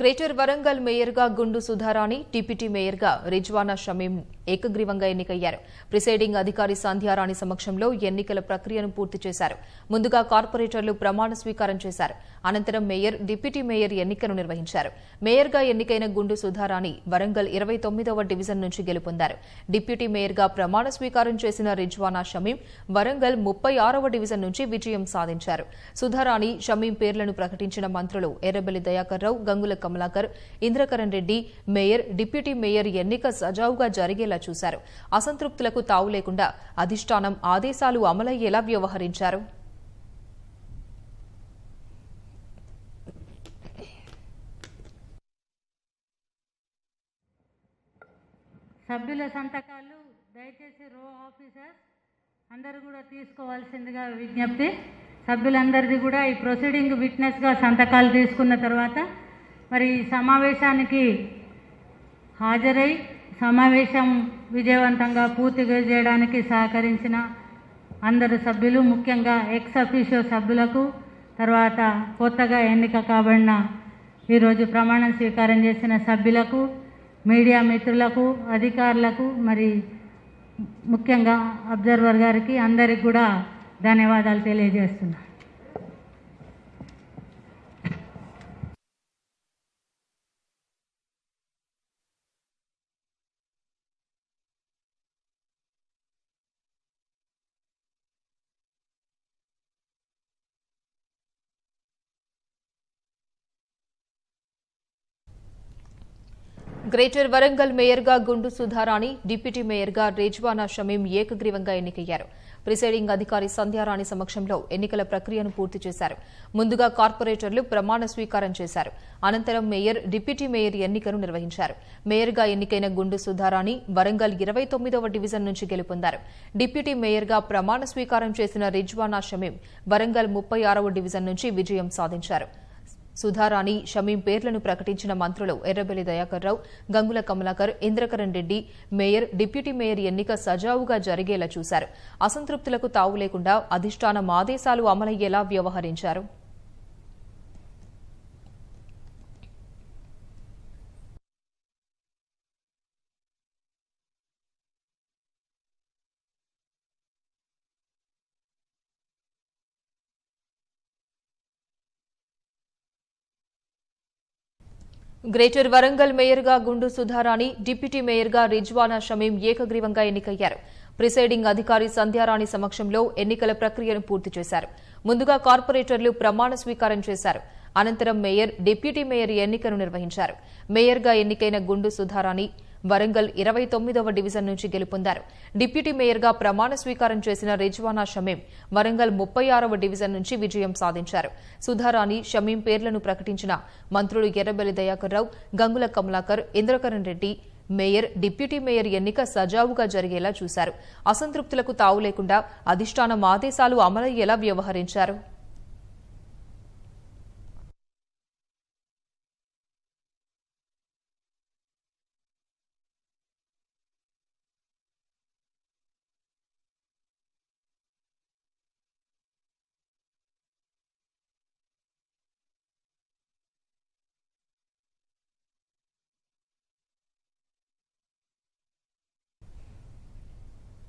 greater Warangal మేయర్గా గుండు Sudharani deputy మేయర్గా రిజ్వానా షమీం ఏకగ్రీవంగా ఎన్నికయ్యారు ప్రిసైడింగ్ అధికారి సంధ్యారాణి సమక్షంలో ఎన్నికల ప్రక్రియను పూర్తి చేశారు ముందుగా కార్పొరేటర్లు ప్రమాణ స్వీకారం చేశారు అనంతరం మేయర్ డిప్యూటీ మేయర్ ఎన్నికను నిర్వహించారు మేయర్గా ఎన్నికైన గుండు సుధారాణి వరంగల్ ఇరవై తొమ్మిదవ డివిజన్ నుంచి గెలుపొందారు డిప్యూటీ మేయర్గా ప్రమాణ స్వీకారం చేసిన రిజ్వానా షమీం వరంగల్ ముప్పై ఆరవ డివిజన్ నుంచి విజయం సాధించారు సుధారాణి షమీం పేర్లను ప్రకటించిన మంత్రులు Errabelli Dayakar Rao Gangula Kamalakar Indrakaran Reddy mayor deputy mayor ఎన్నిక సజావుగా జరిగేలా అడ్డుకునేలా చూశారు అసంతృప్తులకు తావు లేకుండా అధిష్టానం ఆదేశాలు అమలయ్యేలా వ్యవహరించారు సభ్యుల సంతకాలు దయచేసి రో ఆఫీసర్స్ అందరు కూడా తీసుకోవాల్సిందిగా విజ్ఞప్తి సభ్యులందరిది కూడా ఈ ప్రొసీడింగ్ విట్నెస్గా సంతకాలు తీసుకున్న తర్వాత మరి ఈ సమావేశానికి హాజరై సమావేశం విజయవంతంగా పూర్తిగా చేయడానికి సహకరించిన అందరు సభ్యులు ముఖ్యంగా ఎక్స్ అఫీషియో సభ్యులకు తర్వాత కొత్తగా ఎన్నిక కాబడిన ఈరోజు ప్రమాణం స్వీకారం చేసిన సభ్యులకు మీడియా మిత్రులకు అధికారులకు మరి ముఖ్యంగా అబ్జర్వర్ గారికి అందరికి కూడా ధన్యవాదాలు తెలియజేస్తున్నాను గ్రేటర్ వరంగల్ మేయర్గా గుండు సుధారాణి డిప్యూటీ మేయర్గా రేజ్వానా షమీం ఏకగ్రీవంగా ఎన్నికయ్యారు ప్రిసైడింగ్ అధికారి సంధ్యారాణి సమక్షంలో ఎన్నికల ప్రక్రియను పూర్తి చేశారు ముందుగా కార్పొరేటర్లు ప్రమాణ స్వీకారం చేశారు అనంతరం మేయర్ డిప్యూటీ మేయర్ ఎన్నికను నిర్వహించారు మేయర్గా ఎన్నికైన గుండు సుధారాణి వరంగల్ ఇరవై తొమ్మిదవ డివిజన్ నుంచి గెలుపొందారు డిప్యూటీ మేయర్గా ప్రమాణ స్వీకారం చేసిన రిజ్వానా షమీం వరంగల్ ముప్పై ఆరవ డివిజన్ నుంచి విజయం సాధించారు సుధారాణి షమీం పేర్లను ప్రకటించిన మంత్రులు Errabelli Dayakar Rao Gangula Kamalakar Indrakaran Reddy mayor deputy mayor ఎన్నిక సజావుగా జరిగేలా చూశారు అసంతృప్తులకు తావు లేకుండా అధిష్టానం ఆదేశాలు అమలయ్యేలా వ్యవహరించారు గ్రేటర్ వరంగల్ మేయర్గా గుండు సుధారాణి డిప్యూటీ మేయర్గా రిజ్వానా షమీం ఏకగ్రీవంగా ఎన్నికయ్యారు ప్రిసైడింగ్ అధికారి సంధ్యారాణి సమక్షంలో ఎన్నికల ప్రక్రియను పూర్తి చేశారు ముందుగా కార్పొరేటర్లు ప్రమాణ స్వీకారం చేశారు అనంతరం మేయర్ డిప్యూటీ మేయర్ ఎన్నికను నిర్వహించారు మేయర్గా ఎన్నికైన గుండు సుధారాణి వరంగల్ ఇరవై తొమ్మిదవ డివిజన్ నుంచి గెలుపొందారు డిప్యూటీ మేయర్గా ప్రమాణ స్వీకారం చేసిన రిజ్వానా షమీం వరంగల్ ముప్పై ఆరవ డివిజన్ నుంచి విజయం సాధించారు సుధారాణి షమీం పేర్లను ప్రకటించిన మంత్రులు Errabelli Dayakar Rao Gangula Kamalakar Indrakaran Reddy mayor deputy mayor ఎన్నిక సజావుగా జరిగేలా చూశారు అసంతృప్తులకు తావు లేకుండా అధిష్టానం ఆదేశాలు అమలయ్యేలా వ్యవహరించారు